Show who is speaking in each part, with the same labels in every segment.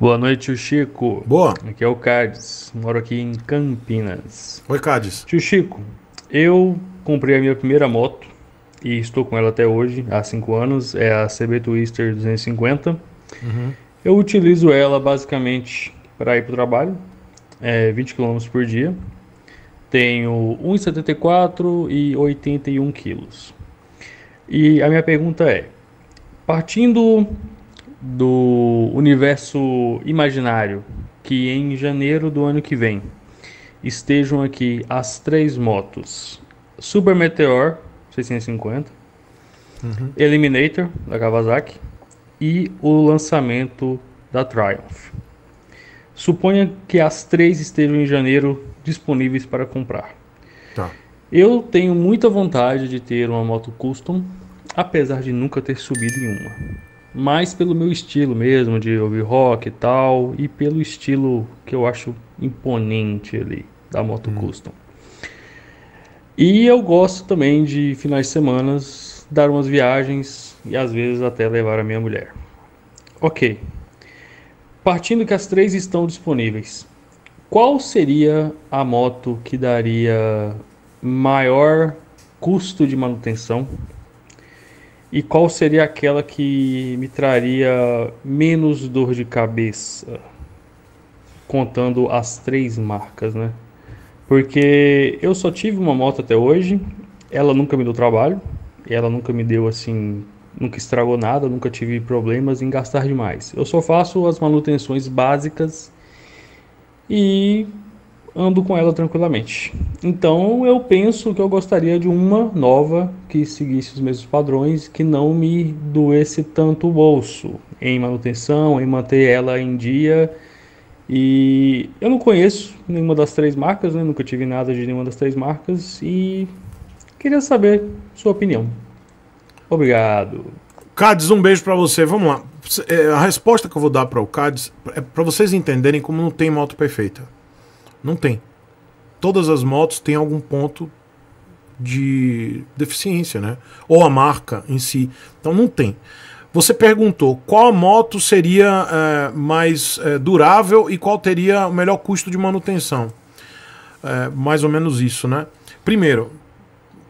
Speaker 1: Boa noite, tio Chico. Boa. Aqui é o Cades. Moro aqui em Campinas. Oi, Cades. Tio Chico, eu comprei a minha primeira moto e estou com ela até hoje, há 5 anos. É a CB Twister 250. Uhum. Eu utilizo ela basicamente para ir para o trabalho, é 20 km por dia. Tenho 1,74 e 81 quilos. E a minha pergunta é: partindo do universo imaginário que em janeiro do ano que vem estejam aqui as três motos: Super Meteor 650, uhum. Eliminator da Kawasaki e o lançamento da Triumph. Suponha que as três estejam em janeiro disponíveis para comprar. Tá. Eu tenho muita vontade de ter uma moto custom, apesar de nunca ter subido em uma mais pelo meu estilo mesmo de ouvir rock e tal, e pelo estilo que eu acho imponente ali da moto hum. custom. E eu gosto também de finais de semana dar umas viagens e às vezes até levar a minha mulher. Ok. Partindo que as três estão disponíveis, qual seria a moto que daria maior custo de manutenção e qual seria aquela que me traria menos dor de cabeça? Contando as três marcas, né? Porque eu só tive uma moto até hoje, ela nunca me deu trabalho, ela nunca me deu assim, nunca estragou nada, nunca tive problemas em gastar demais. Eu só faço as manutenções básicas e ando com ela tranquilamente. Então eu penso que eu gostaria de uma nova que seguisse os mesmos padrões, que não me doesse tanto o bolso em manutenção, em manter ela em dia. E eu não conheço nenhuma das três marcas, né? nunca tive nada de nenhuma das três marcas e queria saber sua opinião.
Speaker 2: Obrigado. Cades, um beijo para você. Vamos lá. É, a resposta que eu vou dar para o Cades é para vocês entenderem como não tem moto perfeita. Não tem. Todas as motos têm algum ponto de deficiência, né? Ou a marca em si. Então não tem. Você perguntou qual moto seria é, mais é, durável e qual teria o melhor custo de manutenção. É, mais ou menos isso, né? Primeiro,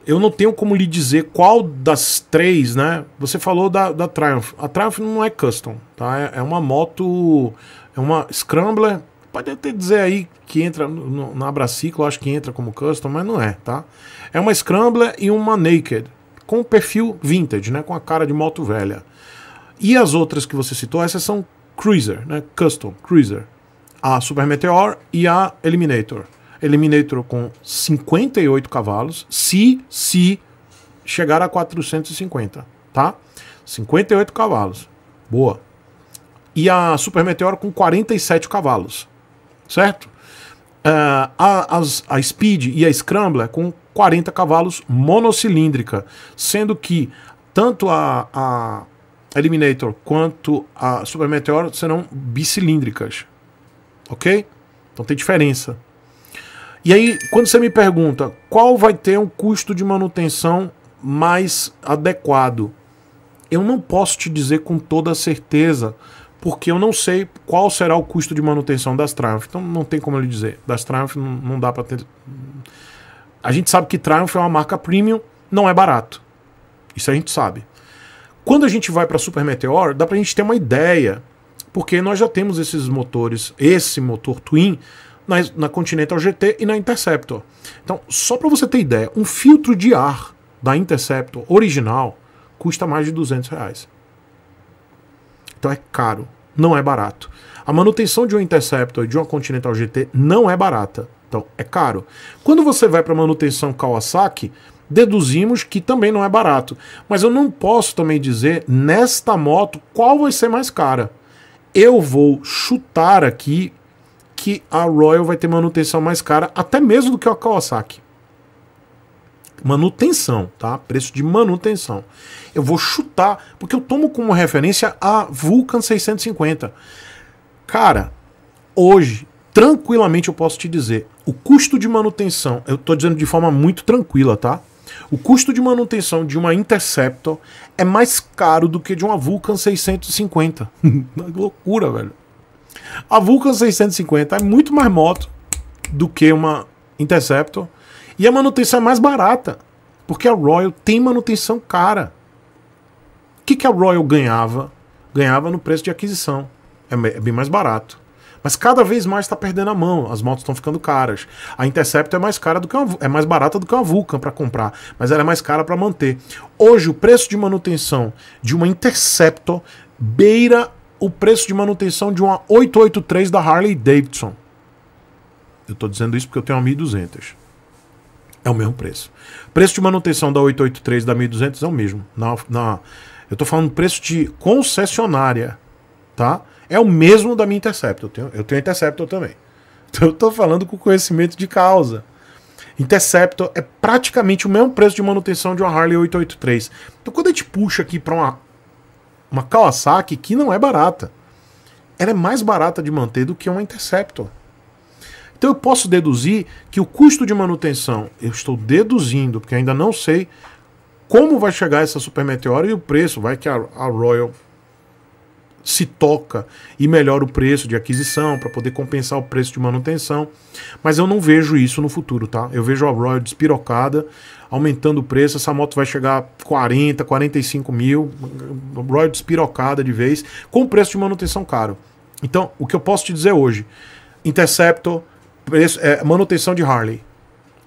Speaker 2: eu não tenho como lhe dizer qual das três, né? Você falou da, da Triumph. A Triumph não é custom, tá? É, é uma moto, é uma Scrambler Pode até dizer aí que entra no, na Abraciclo, acho que entra como custom, mas não é, tá? É uma Scrambler e uma Naked, com perfil vintage, né? Com a cara de moto velha. E as outras que você citou, essas são Cruiser, né? Custom, Cruiser. A Super Meteor e a Eliminator. Eliminator com 58 cavalos, se, se chegar a 450, tá? 58 cavalos. Boa. E a Super Meteor com 47 cavalos certo? Uh, a, a Speed e a Scrambler com 40 cavalos monocilíndrica, sendo que tanto a, a Eliminator quanto a Super Meteor serão bicilíndricas, ok? Então tem diferença. E aí, quando você me pergunta qual vai ter um custo de manutenção mais adequado, eu não posso te dizer com toda certeza, porque eu não sei qual será o custo de manutenção das Triumph. Então não tem como ele dizer. Das Triumph não, não dá para ter. A gente sabe que Triumph é uma marca premium, não é barato. Isso a gente sabe. Quando a gente vai para Super Meteor, dá para a gente ter uma ideia, porque nós já temos esses motores, esse motor twin na, na Continental GT e na Interceptor. Então, só para você ter ideia, um filtro de ar da Interceptor original custa mais de 200 reais. Então é caro, não é barato. A manutenção de um Interceptor, de uma Continental GT, não é barata. Então é caro. Quando você vai para manutenção Kawasaki, deduzimos que também não é barato. Mas eu não posso também dizer nesta moto qual vai ser mais cara. Eu vou chutar aqui que a Royal vai ter manutenção mais cara, até mesmo do que a Kawasaki manutenção, tá? Preço de manutenção. Eu vou chutar, porque eu tomo como referência a Vulcan 650. Cara, hoje, tranquilamente eu posso te dizer, o custo de manutenção, eu estou dizendo de forma muito tranquila, tá? O custo de manutenção de uma Interceptor é mais caro do que de uma Vulcan 650. Loucura, velho. A Vulcan 650 é muito mais moto do que uma Interceptor e a manutenção é mais barata, porque a Royal tem manutenção cara. O que, que a Royal ganhava? Ganhava no preço de aquisição. É, é bem mais barato. Mas cada vez mais está perdendo a mão, as motos estão ficando caras. A Interceptor é mais cara do que uma, é mais barata do que uma Vulcan para comprar, mas ela é mais cara para manter. Hoje o preço de manutenção de uma Interceptor beira o preço de manutenção de uma 883 da Harley Davidson. Eu estou dizendo isso porque eu tenho uma 1200. É o mesmo preço. Preço de manutenção da 883 da 1200 é o mesmo. Na, na, eu tô falando preço de concessionária, tá? É o mesmo da minha Interceptor. Eu tenho, eu tenho Interceptor também. Então eu tô falando com conhecimento de causa. Interceptor é praticamente o mesmo preço de manutenção de uma Harley 883. Então quando a gente puxa aqui para uma, uma Kawasaki, que não é barata, ela é mais barata de manter do que uma Interceptor. Então eu posso deduzir que o custo de manutenção, eu estou deduzindo, porque ainda não sei como vai chegar essa supermeteora e o preço, vai que a, a Royal se toca e melhora o preço de aquisição para poder compensar o preço de manutenção. Mas eu não vejo isso no futuro, tá? Eu vejo a Royal despirocada, aumentando o preço. Essa moto vai chegar a 40, 45 mil. Royal despirocada de vez, com preço de manutenção caro. Então, o que eu posso te dizer hoje? Interceptor preço, é, manutenção de Harley.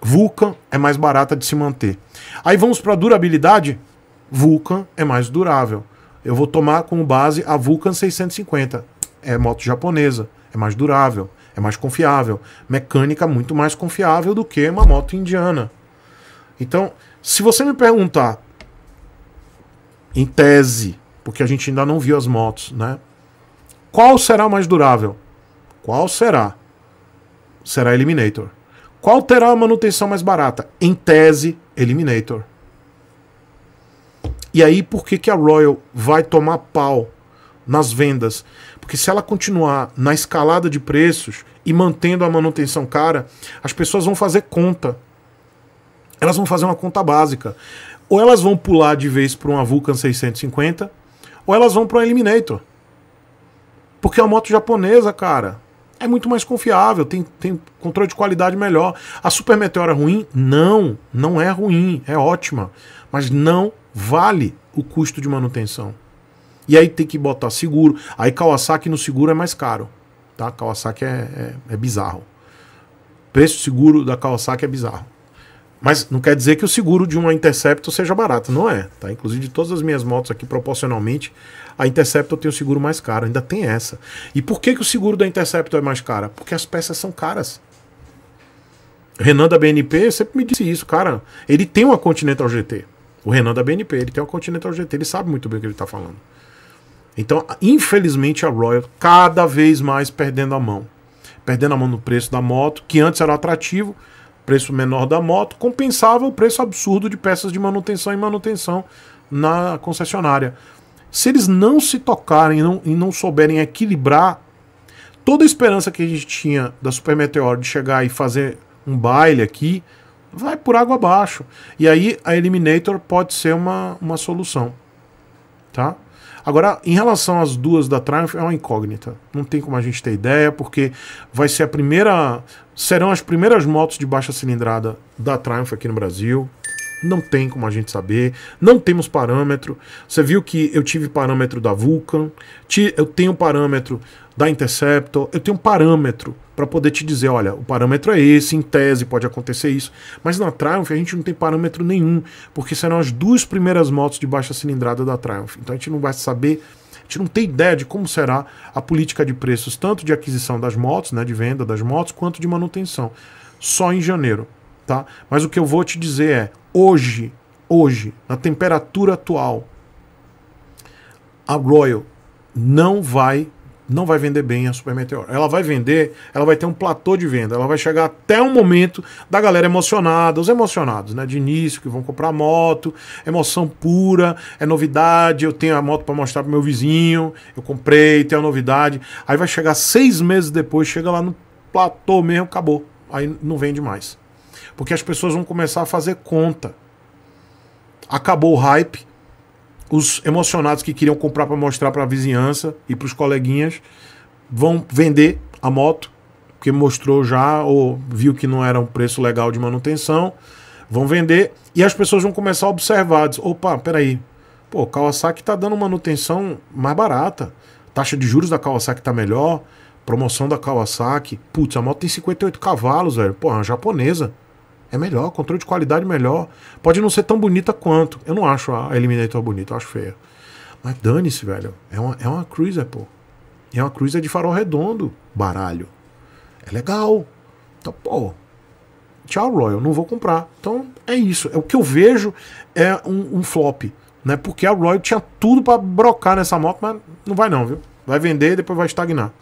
Speaker 2: Vulcan é mais barata de se manter. Aí vamos para durabilidade. Vulcan é mais durável. Eu vou tomar como base a Vulcan 650. É moto japonesa, é mais durável, é mais confiável. Mecânica muito mais confiável do que uma moto indiana. Então, se você me perguntar, em tese, porque a gente ainda não viu as motos, né? Qual será mais durável? Qual será? será Eliminator. Qual terá a manutenção mais barata? Em tese, Eliminator. E aí, por que, que a Royal vai tomar pau nas vendas? Porque se ela continuar na escalada de preços e mantendo a manutenção cara, as pessoas vão fazer conta. Elas vão fazer uma conta básica. Ou elas vão pular de vez para uma Vulcan 650, ou elas vão para um Eliminator. Porque é uma moto japonesa, cara é muito mais confiável, tem, tem controle de qualidade melhor. A Super Meteor é ruim? Não, não é ruim, é ótima, mas não vale o custo de manutenção. E aí tem que botar seguro. Aí Kawasaki no seguro é mais caro, tá? Kawasaki é, é, é bizarro. Preço seguro da Kawasaki é bizarro. Mas não quer dizer que o seguro de uma Interceptor seja barato, não é. Tá? Inclusive de todas as minhas motos aqui, proporcionalmente, a Interceptor tem o seguro mais caro, ainda tem essa. E por que, que o seguro da Interceptor é mais cara? Porque as peças são caras. Renan da BNP sempre me disse isso, cara. Ele tem uma Continental GT. O Renan da BNP, ele tem uma Continental GT, ele sabe muito bem o que ele está falando. Então, infelizmente, a Royal cada vez mais perdendo a mão. Perdendo a mão no preço da moto, que antes era atrativo, preço menor da moto compensava o preço absurdo de peças de manutenção e manutenção na concessionária. Se eles não se tocarem e não, e não souberem equilibrar toda a esperança que a gente tinha da Super Meteor de chegar e fazer um baile aqui, vai por água abaixo. E aí a Eliminator pode ser uma, uma solução. Tá? Agora, em relação às duas da Triumph, é uma incógnita. Não tem como a gente ter ideia, porque vai ser a primeira. Serão as primeiras motos de baixa cilindrada da Triumph aqui no Brasil, não tem como a gente saber, não temos parâmetro. Você viu que eu tive parâmetro da Vulcan, eu tenho parâmetro da Interceptor, eu tenho parâmetro para poder te dizer, olha, o parâmetro é esse, em tese pode acontecer isso. Mas na Triumph a gente não tem parâmetro nenhum, porque serão as duas primeiras motos de baixa cilindrada da Triumph. Então a gente não vai saber a gente não tem ideia de como será a política de preços, tanto de aquisição das motos, né, de venda das motos, quanto de manutenção. Só em janeiro. Tá? Mas o que eu vou te dizer é: hoje, hoje, na temperatura atual, a Royal não vai não vai vender bem a Super Meteor. Ela vai vender, ela vai ter um platô de venda, ela vai chegar até um momento da galera emocionada, os emocionados, né, de início que vão comprar moto, emoção pura, é novidade, eu tenho a moto para mostrar pro meu vizinho, eu comprei, tem a novidade. Aí vai chegar seis meses depois, chega lá no platô mesmo, acabou. Aí não vende mais. Porque as pessoas vão começar a fazer conta. Acabou o hype. Os emocionados que queriam comprar para mostrar para a vizinhança e para os coleguinhas vão vender a moto, porque mostrou já ou viu que não era um preço legal de manutenção, vão vender e as pessoas vão começar a observar, diz, opa, peraí, pô, Kawasaki está dando manutenção mais barata, taxa de juros da Kawasaki está melhor, promoção da Kawasaki, putz, a moto tem 58 cavalos, velho, pô, é uma japonesa, é melhor, controle de qualidade melhor. Pode não ser tão bonita quanto. Eu não acho a Eliminator bonita, eu acho feia. Mas dane-se, velho. É uma, é uma cruiser, pô. é uma cruiser de farol redondo, baralho. É legal. Então, pô. Tchau, Royal, não vou comprar. Então, é isso. É, o que eu vejo é um, um flop. Né? Porque a Royal tinha tudo para brocar nessa moto, mas não vai não, viu? Vai vender e depois vai estagnar.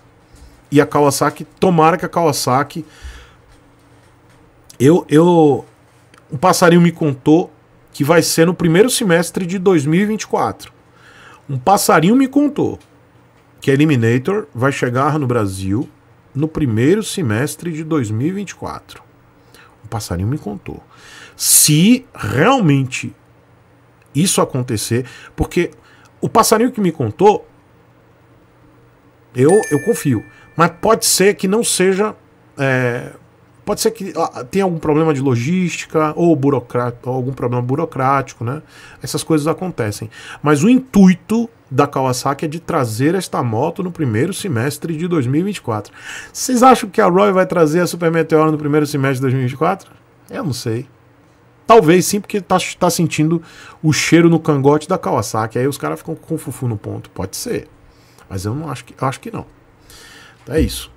Speaker 2: E a Kawasaki, tomara que a Kawasaki eu, eu, um passarinho me contou que vai ser no primeiro semestre de 2024. Um passarinho me contou que Eliminator vai chegar no Brasil no primeiro semestre de 2024. Um passarinho me contou. Se realmente isso acontecer, porque o passarinho que me contou, eu, eu confio, mas pode ser que não seja é, Pode ser que ah, tenha algum problema de logística ou, ou algum problema burocrático, né? Essas coisas acontecem. Mas o intuito da Kawasaki é de trazer esta moto no primeiro semestre de 2024. Vocês acham que a Roy vai trazer a Super Meteor no primeiro semestre de 2024? Eu não sei. Talvez sim, porque tá, tá sentindo o cheiro no cangote da Kawasaki. Aí os caras ficam com o fufu no ponto. Pode ser. Mas eu não acho que, eu acho que não. Então é isso.